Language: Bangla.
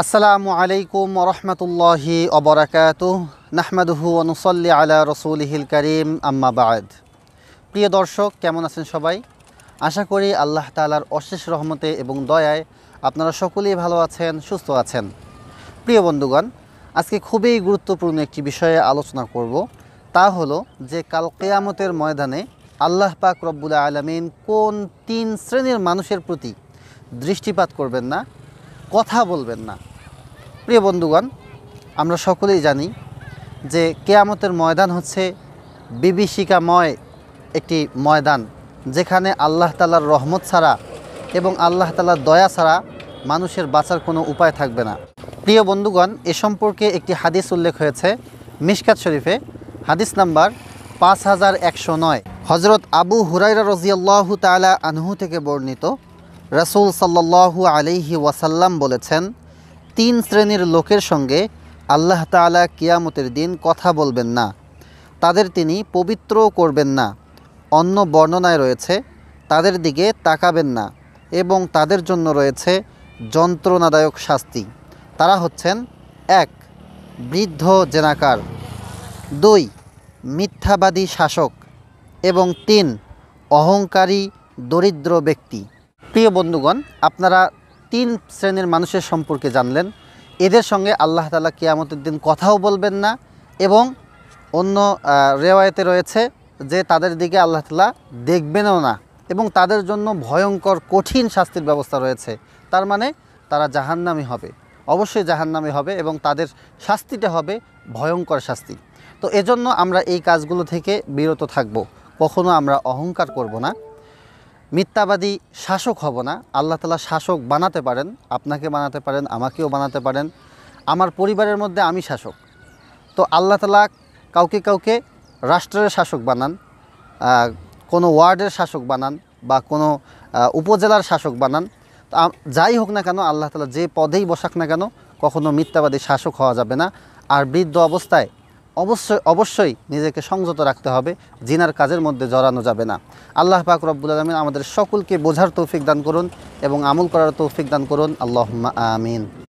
আসসালামু আলাইকুম রহমতুল্লাহি অবরাকাত নাহমাদুহু অনুসল্লি আলা রসুলহিল করিম আম্মাবাদ প্রিয় দর্শক কেমন আছেন সবাই আশা করি আল্লাহ তালার অশেষ রহমতে এবং দয়ায় আপনারা সকলেই ভালো আছেন সুস্থ আছেন প্রিয় বন্ধুগণ আজকে খুবই গুরুত্বপূর্ণ একটি বিষয়ে আলোচনা করব তা হলো যে কাল কেয়ামতের ময়দানে আল্লাহ পাক রব্বুল আলমিন কোন তিন শ্রেণীর মানুষের প্রতি দৃষ্টিপাত করবেন না কথা বলবেন না প্রিয় বন্ধুগণ আমরা সকলেই জানি যে কেয়ামতের ময়দান হচ্ছে বিভীষিকাময় একটি ময়দান যেখানে আল্লাহ তালার রহমত ছাড়া এবং আল্লাহ তালার দয়া ছাড়া মানুষের বাঁচার কোনো উপায় থাকবে না প্রিয় বন্ধুগণ এ সম্পর্কে একটি হাদিস উল্লেখ হয়েছে মিশকাত শরীফে হাদিস নাম্বার পাঁচ হাজার একশো নয় হজরত আবু হুরাইরা রজিয়াল্লাহ তালা আনহু থেকে বর্ণিত রাসুল সাল্লাল্লাহু আলাইহি ওয়াসাল্লাম বলেছেন তিন শ্রেণীর লোকের সঙ্গে আল্লাহ তালা কিয়ামতের দিন কথা বলবেন না তাদের তিনি পবিত্র করবেন না অন্য বর্ণনায় রয়েছে তাদের দিকে তাকাবেন না এবং তাদের জন্য রয়েছে যন্ত্রণাদায়ক শাস্তি তারা হচ্ছেন এক বৃদ্ধ জেনাকার দুই মিথ্যাবাদী শাসক এবং তিন অহংকারী দরিদ্র ব্যক্তি প্রিয় বন্ধুগণ আপনারা তিন শ্রেণীর মানুষের সম্পর্কে জানলেন এদের সঙ্গে আল্লাহ তালা কেয়ামতের দিন কথাও বলবেন না এবং অন্য রেওয়ায়তে রয়েছে যে তাদের দিকে আল্লাহ তালা দেখবেনও না এবং তাদের জন্য ভয়ঙ্কর কঠিন শাস্তির ব্যবস্থা রয়েছে তার মানে তারা জাহান্নামি হবে অবশ্যই জাহান্নামি হবে এবং তাদের শাস্তিটা হবে ভয়ঙ্কর শাস্তি তো এজন্য আমরা এই কাজগুলো থেকে বিরত থাকব কখনো আমরা অহংকার করব না মিথ্যাবাদী শাসক হব না আল্লাহ তালা শাসক বানাতে পারেন আপনাকে বানাতে পারেন আমাকেও বানাতে পারেন আমার পরিবারের মধ্যে আমি শাসক তো আল্লাহ তালা কাউকে কাউকে রাষ্ট্রের শাসক বানান কোনো ওয়ার্ডের শাসক বানান বা কোনো উপজেলার শাসক বানান যাই হোক না কেন আল্লাহ তালা যে পদেই বসাক না কেন কখনো মিথ্যাবাদী শাসক হওয়া যাবে না আর বৃদ্ধ অবস্থায় অবশ্যই অবশ্যই নিজেকে সংযত রাখতে হবে জিনার কাজের মধ্যে জড়ানো যাবে না আল্লাহ পাক রব্বুল আলমিন আমাদের সকলকে বোঝার তৌফিক দান করুন এবং আমল করার তৌফিক দান করুন আল্লাহ আমিন